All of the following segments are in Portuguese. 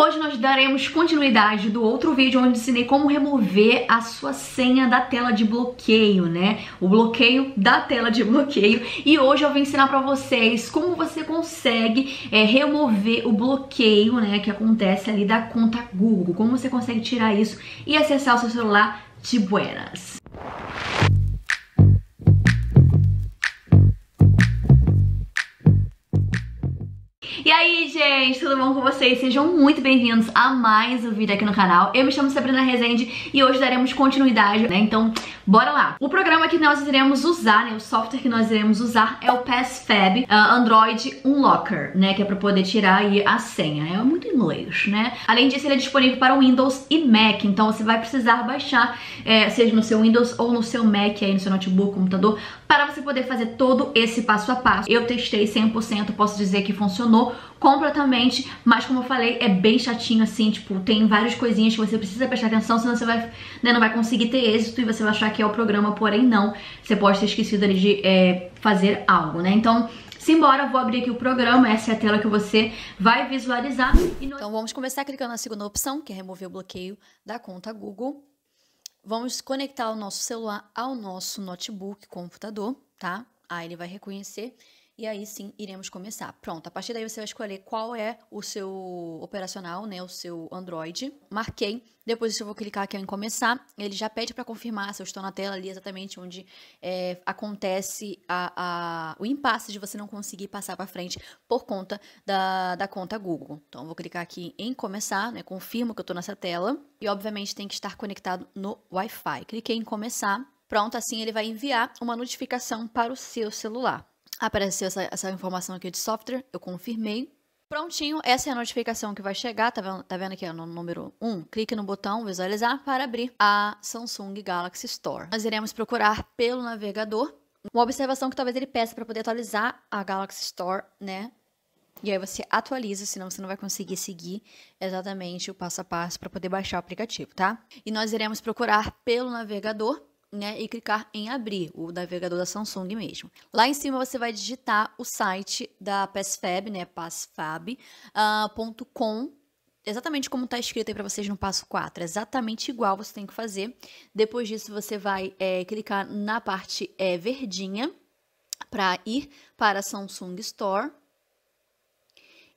hoje nós daremos continuidade do outro vídeo onde ensinei como remover a sua senha da tela de bloqueio, né? O bloqueio da tela de bloqueio. E hoje eu vou ensinar pra vocês como você consegue é, remover o bloqueio, né, que acontece ali da conta Google. Como você consegue tirar isso e acessar o seu celular de buenas. aí, gente, tudo bom com vocês? Sejam muito bem-vindos a mais um vídeo aqui no canal. Eu me chamo Sabrina Rezende e hoje daremos continuidade, né? Então, bora lá. O programa que nós iremos usar, né, o software que nós iremos usar é o PassFab uh, Android Unlocker, né, que é pra poder tirar aí a senha. É muito inglês, né? Além disso, ele é disponível para Windows e Mac, então você vai precisar baixar, é, seja no seu Windows ou no seu Mac, aí no seu notebook, computador, para você poder fazer todo esse passo a passo. Eu testei 100%, posso dizer que funcionou completamente, mas como eu falei, é bem chatinho assim, tipo, tem várias coisinhas que você precisa prestar atenção, senão você vai, né, não vai conseguir ter êxito e você vai achar que é o programa, porém não, você pode ter esquecido ali de é, fazer algo, né, então... Simbora, vou abrir aqui o programa, essa é a tela que você vai visualizar. No... Então vamos começar clicando na segunda opção, que é remover o bloqueio da conta Google. Vamos conectar o nosso celular ao nosso notebook, computador, tá? Aí ele vai reconhecer e aí sim iremos começar. Pronto, a partir daí você vai escolher qual é o seu operacional, né, o seu Android. Marquei, depois eu vou clicar aqui em começar, ele já pede para confirmar se eu estou na tela ali exatamente onde é, acontece a, a, o impasse de você não conseguir passar para frente por conta da, da conta Google. Então vou clicar aqui em começar, né, confirmo que eu estou nessa tela e obviamente tem que estar conectado no Wi-Fi. Cliquei em começar. Pronto, assim ele vai enviar uma notificação para o seu celular. Apareceu essa, essa informação aqui de software, eu confirmei. Prontinho, essa é a notificação que vai chegar, tá vendo, tá vendo aqui no número 1? Clique no botão visualizar para abrir a Samsung Galaxy Store. Nós iremos procurar pelo navegador. Uma observação que talvez ele peça para poder atualizar a Galaxy Store, né? E aí você atualiza, senão você não vai conseguir seguir exatamente o passo a passo para poder baixar o aplicativo, tá? E nós iremos procurar pelo navegador né, e clicar em abrir, o navegador da Samsung mesmo. Lá em cima você vai digitar o site da PassFab, né, passfab.com, ah, uh, exatamente como está escrito aí para vocês no passo 4, exatamente igual você tem que fazer. Depois disso você vai é, clicar na parte é, verdinha para ir para a Samsung Store,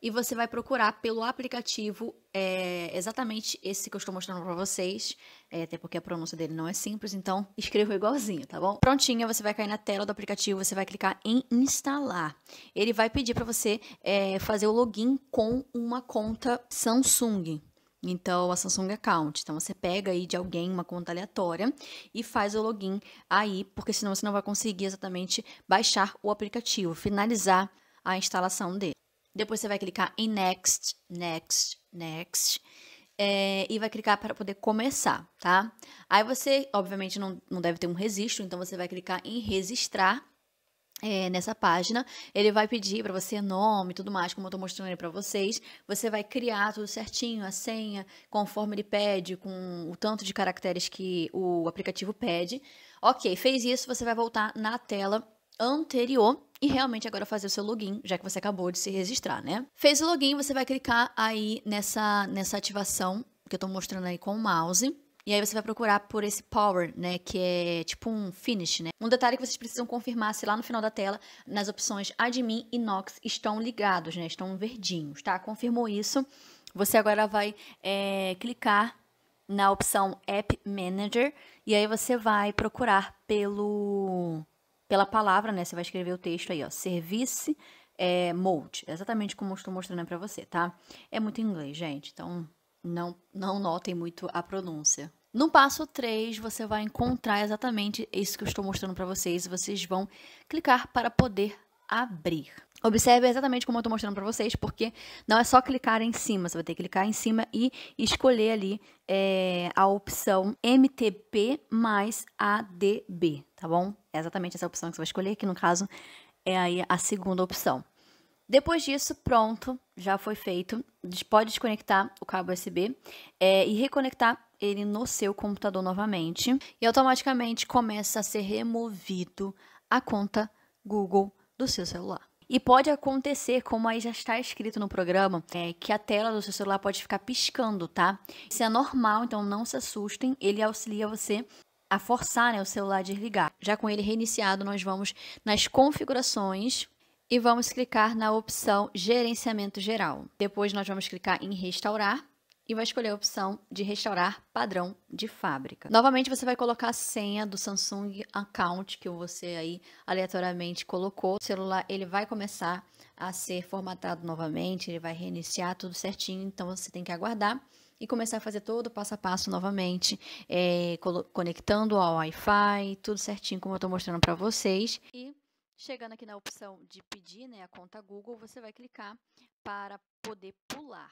e você vai procurar pelo aplicativo é, exatamente esse que eu estou mostrando para vocês, é, até porque a pronúncia dele não é simples, então escreva igualzinho, tá bom? Prontinha, você vai cair na tela do aplicativo, você vai clicar em instalar. Ele vai pedir para você é, fazer o login com uma conta Samsung, então, a Samsung Account. Então, você pega aí de alguém uma conta aleatória e faz o login aí, porque senão você não vai conseguir exatamente baixar o aplicativo, finalizar a instalação dele. Depois você vai clicar em Next, Next, Next. É, e vai clicar para poder começar, tá? Aí você, obviamente, não, não deve ter um registro, então você vai clicar em registrar é, nessa página. Ele vai pedir para você nome e tudo mais, como eu estou mostrando aí para vocês. Você vai criar tudo certinho, a senha, conforme ele pede, com o tanto de caracteres que o aplicativo pede. Ok, fez isso, você vai voltar na tela anterior e realmente agora fazer o seu login, já que você acabou de se registrar, né? Fez o login, você vai clicar aí nessa, nessa ativação que eu tô mostrando aí com o mouse. E aí você vai procurar por esse power, né, que é tipo um finish, né? Um detalhe que vocês precisam confirmar se lá no final da tela, nas opções admin e nox estão ligados, né, estão verdinhos, tá? Confirmou isso, você agora vai é, clicar na opção App Manager e aí você vai procurar pelo pela palavra, né? Você vai escrever o texto aí, ó. Service é, mode. É exatamente como eu estou mostrando para você, tá? É muito inglês, gente. Então, não, não notem muito a pronúncia. No passo 3, você vai encontrar exatamente isso que eu estou mostrando para vocês. Vocês vão clicar para poder abrir. Observe exatamente como eu estou mostrando para vocês, porque não é só clicar em cima, você vai ter que clicar em cima e escolher ali é, a opção MTP mais ADB, tá bom? É exatamente essa opção que você vai escolher, que no caso é aí a segunda opção. Depois disso, pronto, já foi feito. Pode desconectar o cabo USB é, e reconectar ele no seu computador novamente. E automaticamente começa a ser removido a conta Google do seu celular. E pode acontecer, como aí já está escrito no programa, é, que a tela do seu celular pode ficar piscando, tá? Isso é normal, então não se assustem, ele auxilia você a forçar né, o celular a desligar. Já com ele reiniciado, nós vamos nas configurações e vamos clicar na opção Gerenciamento Geral. Depois nós vamos clicar em Restaurar e vai escolher a opção de restaurar padrão de fábrica. Novamente, você vai colocar a senha do Samsung Account que você aí aleatoriamente colocou. O celular ele vai começar a ser formatado novamente, ele vai reiniciar tudo certinho, então você tem que aguardar e começar a fazer todo o passo a passo novamente, é, conectando ao Wi-Fi, tudo certinho como eu estou mostrando para vocês. E chegando aqui na opção de pedir né, a conta Google, você vai clicar para poder pular.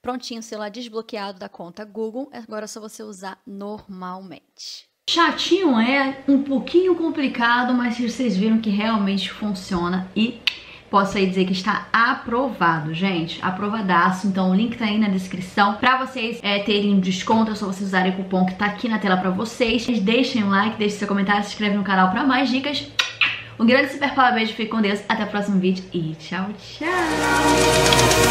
Prontinho, lá, desbloqueado da conta Google. Agora é só você usar normalmente. Chatinho é, um pouquinho complicado, mas vocês viram que realmente funciona e posso aí dizer que está aprovado, gente. Aprovadaço. Então o link tá aí na descrição para vocês é, terem desconto, é só vocês usarem o cupom que tá aqui na tela para vocês. Deixem like, deixem seu comentário, se inscreve no canal para mais dicas. Um grande super parabéns, fique com Deus, até o próximo vídeo e tchau, tchau!